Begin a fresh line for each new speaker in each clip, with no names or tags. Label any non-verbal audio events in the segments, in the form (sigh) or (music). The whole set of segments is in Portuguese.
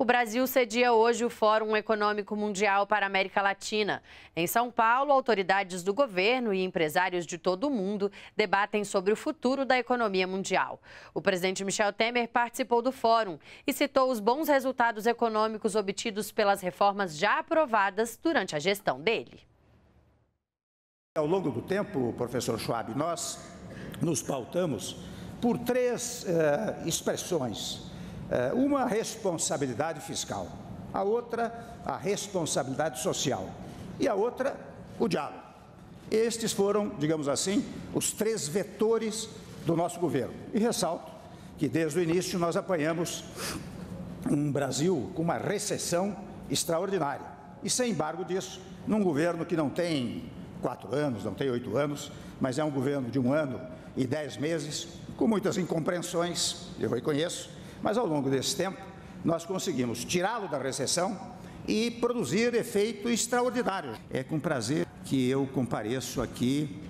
O Brasil cedia hoje o Fórum Econômico Mundial para a América Latina. Em São Paulo, autoridades do governo e empresários de todo o mundo debatem sobre o futuro da economia mundial. O presidente Michel Temer participou do fórum e citou os bons resultados econômicos obtidos pelas reformas já aprovadas durante a gestão dele.
Ao longo do tempo, professor Schwab, nós nos pautamos por três uh, expressões é, uma responsabilidade fiscal, a outra a responsabilidade social e a outra o diálogo. Estes foram, digamos assim, os três vetores do nosso governo. E ressalto que desde o início nós apanhamos um Brasil com uma recessão extraordinária. E sem embargo disso, num governo que não tem quatro anos, não tem oito anos, mas é um governo de um ano e dez meses, com muitas incompreensões, eu reconheço, mas ao longo desse tempo, nós conseguimos tirá-lo da recessão e produzir efeito extraordinário. É com prazer que eu compareço aqui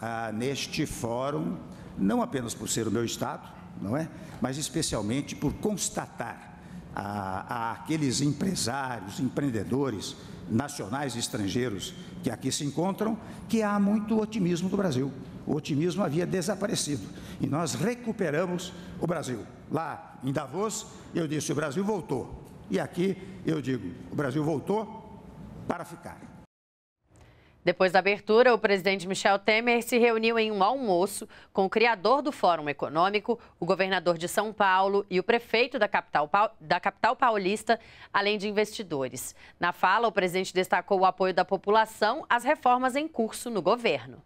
ah, neste fórum, não apenas por ser o meu Estado, não é? Mas especialmente por constatar a, ah, a aqueles empresários, empreendedores nacionais e estrangeiros que aqui se encontram, que há muito otimismo do Brasil o otimismo havia desaparecido e nós recuperamos o Brasil. Lá em Davos, eu disse: o Brasil voltou. E aqui eu digo: o Brasil voltou para ficar.
Depois da abertura, o presidente Michel Temer se reuniu em um almoço com o criador do Fórum Econômico, o governador de São Paulo e o prefeito da capital, da capital paulista, além de investidores. Na fala, o presidente destacou o apoio da população às reformas em curso no governo.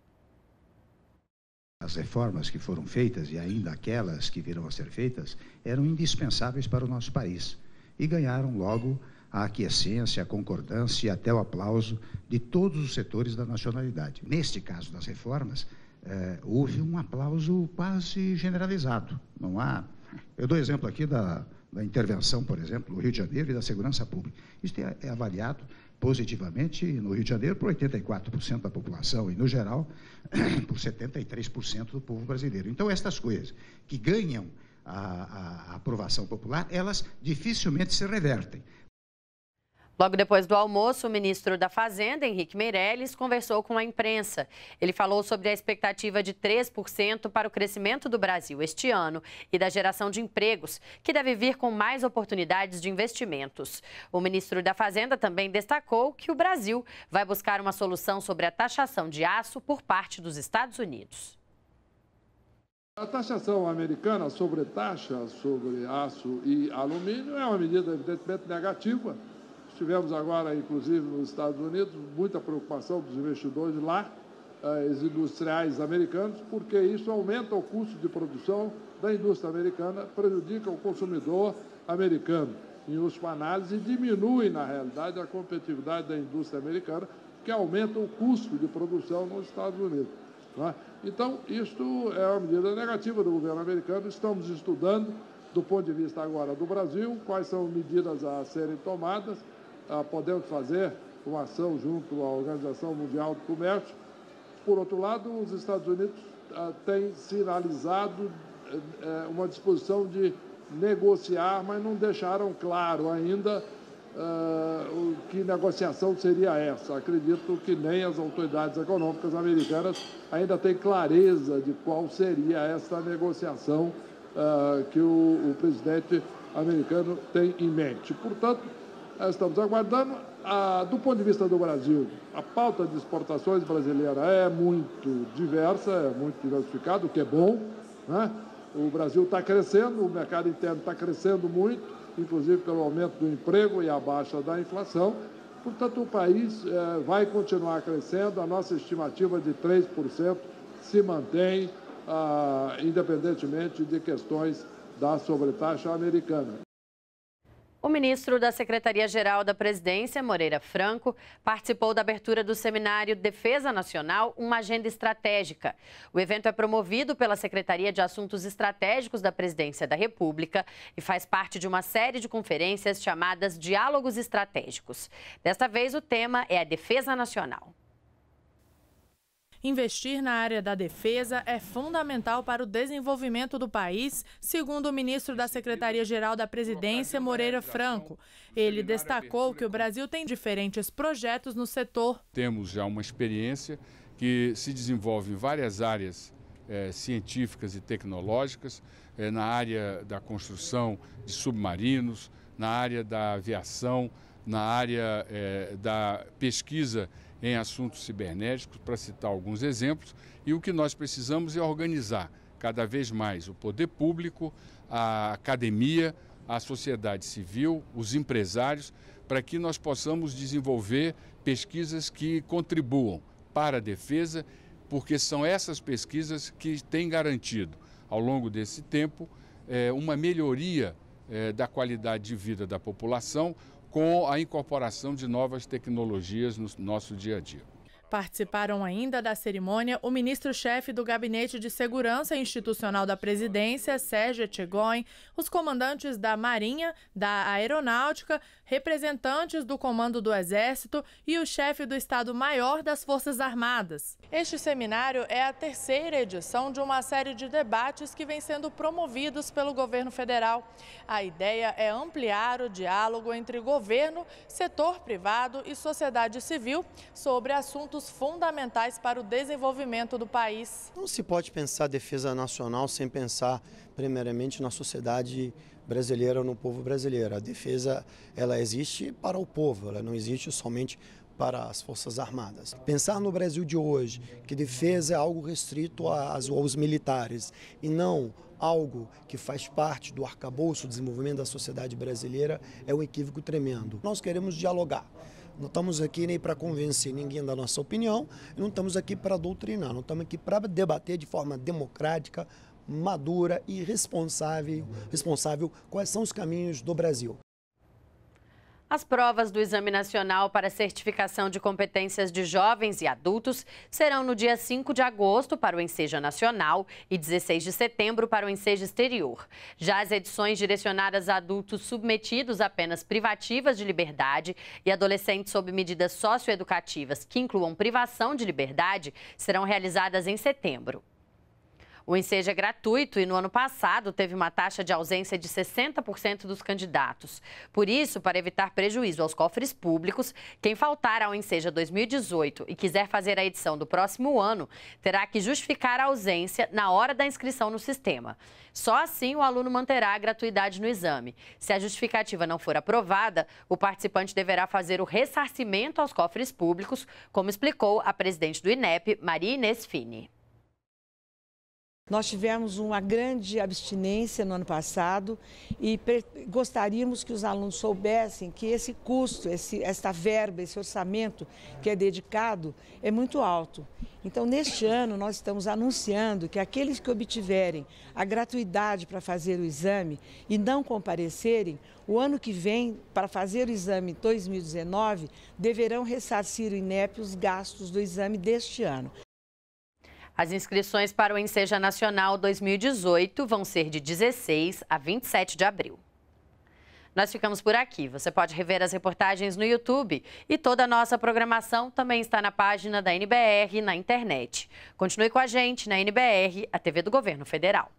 As reformas que foram feitas e ainda aquelas que virão a ser feitas eram indispensáveis para o nosso país e ganharam logo a aquiescência, a concordância e até o aplauso de todos os setores da nacionalidade. Neste caso das reformas, eh, houve um aplauso quase generalizado. Não há. Eu dou exemplo aqui da, da intervenção, por exemplo, do Rio de Janeiro e da segurança pública. Isto é, é avaliado positivamente no Rio de Janeiro por 84% da população e, no geral, (clears throat) por 73% do povo brasileiro. Então, estas coisas que ganham a, a, aprovação popular, elas dificilmente se revertem.
Logo depois do almoço, o ministro da Fazenda, Henrique Meirelles, conversou com a imprensa. Ele falou sobre a expectativa de 3% para o crescimento do Brasil este ano e da geração de empregos, que deve vir com mais oportunidades de investimentos. O ministro da Fazenda também destacou que o Brasil vai buscar uma solução sobre a taxação de aço por parte dos Estados Unidos.
A taxação americana sobre taxa sobre aço e alumínio é uma medida evidentemente negativa Tivemos agora, inclusive, nos Estados Unidos, muita preocupação dos investidores lá, eh, os industriais americanos, porque isso aumenta o custo de produção da indústria americana, prejudica o consumidor americano. Em última análise, diminui, na realidade, a competitividade da indústria americana, que aumenta o custo de produção nos Estados Unidos. É? Então, isto é uma medida negativa do governo americano. Estamos estudando, do ponto de vista agora do Brasil, quais são medidas a serem tomadas podemos fazer uma ação junto à Organização Mundial do Comércio. Por outro lado, os Estados Unidos ah, têm sinalizado eh, eh, uma disposição de negociar, mas não deixaram claro ainda Uh, que negociação seria essa. Acredito que nem as autoridades econômicas americanas ainda têm clareza de qual seria essa negociação uh, que o, o presidente americano tem em mente. Portanto, estamos aguardando. A, do ponto de vista do Brasil, a pauta de exportações brasileira é muito diversa, é muito diversificada, o que é bom. Né? O Brasil está crescendo, o mercado interno está crescendo muito, inclusive pelo aumento do emprego e a baixa da inflação. Portanto, o país é, vai continuar crescendo, a nossa estimativa de 3% se mantém, ah, independentemente de questões da sobretaxa americana.
O ministro da Secretaria-Geral da Presidência, Moreira Franco, participou da abertura do seminário Defesa Nacional, uma agenda estratégica. O evento é promovido pela Secretaria de Assuntos Estratégicos da Presidência da República e faz parte de uma série de conferências chamadas Diálogos Estratégicos. Desta vez,
o tema é a Defesa Nacional. Investir na área da defesa é fundamental para o desenvolvimento do país, segundo o ministro da Secretaria-Geral da Presidência, Moreira Franco. Ele destacou que o Brasil tem diferentes projetos no setor.
Temos já uma experiência que se desenvolve em várias áreas é, científicas e tecnológicas, é, na área da construção de submarinos, na área da aviação, na área é, da pesquisa em assuntos cibernéticos, para citar alguns exemplos, e o que nós precisamos é organizar cada vez mais o poder público, a academia, a sociedade civil, os empresários, para que nós possamos desenvolver pesquisas que contribuam para a defesa, porque são essas pesquisas que têm garantido, ao longo desse tempo, eh, uma melhoria eh, da qualidade de vida da população, com a incorporação de novas tecnologias no nosso dia a dia.
Participaram ainda da cerimônia o ministro-chefe do Gabinete de Segurança Institucional da Presidência, Sérgio Etchegoin, os comandantes da Marinha, da Aeronáutica, representantes do Comando do Exército e o chefe do Estado-Maior das Forças Armadas. Este seminário é a terceira edição de uma série de debates que vem sendo promovidos pelo governo federal. A ideia é ampliar o diálogo entre governo, setor privado e sociedade civil sobre assuntos fundamentais para o desenvolvimento do país. Não
se pode pensar defesa nacional sem pensar, primeiramente, na sociedade brasileira no povo brasileiro. A defesa ela existe para o povo, ela não existe somente para as Forças Armadas. Pensar no Brasil de hoje que defesa é algo restrito aos, militares e não algo que faz parte do arcabouço do desenvolvimento da sociedade brasileira é um equívoco tremendo. Nós queremos dialogar. Não estamos aqui nem para convencer ninguém da nossa opinião, não estamos aqui para doutrinar, não estamos aqui para debater de forma democrática madura e responsável, responsável quais são os caminhos do Brasil.
As provas do Exame Nacional para Certificação de Competências de Jovens e Adultos serão no dia 5 de agosto para o Ensejo Nacional e 16 de setembro para o Ensejo Exterior. Já as edições direcionadas a adultos submetidos a penas privativas de liberdade e adolescentes sob medidas socioeducativas que incluam privação de liberdade serão realizadas em setembro. O ensejo é gratuito e no ano passado teve uma taxa de ausência de 60% dos candidatos. Por isso, para evitar prejuízo aos cofres públicos, quem faltar ao ensejo 2018 e quiser fazer a edição do próximo ano, terá que justificar a ausência na hora da inscrição no sistema. Só assim o aluno manterá a gratuidade no exame. Se a justificativa não for aprovada, o participante deverá fazer o ressarcimento aos cofres públicos, como explicou a presidente do INEP, Maria Inês Fini. Nós tivemos uma grande abstinência no ano passado e gostaríamos que os alunos soubessem que esse custo, esse, esta verba, esse orçamento que é dedicado é muito alto. Então, neste ano, nós estamos anunciando que aqueles que obtiverem a gratuidade para fazer o exame e não comparecerem, o ano que vem, para fazer o exame 2019, deverão ressarcir o INEP os gastos do exame deste ano. As inscrições para o Enseja Nacional 2018 vão ser de 16 a 27 de abril. Nós ficamos por aqui. Você pode rever as reportagens no YouTube e toda a nossa programação também está na página da NBR na internet. Continue com a gente na NBR, a TV do Governo Federal.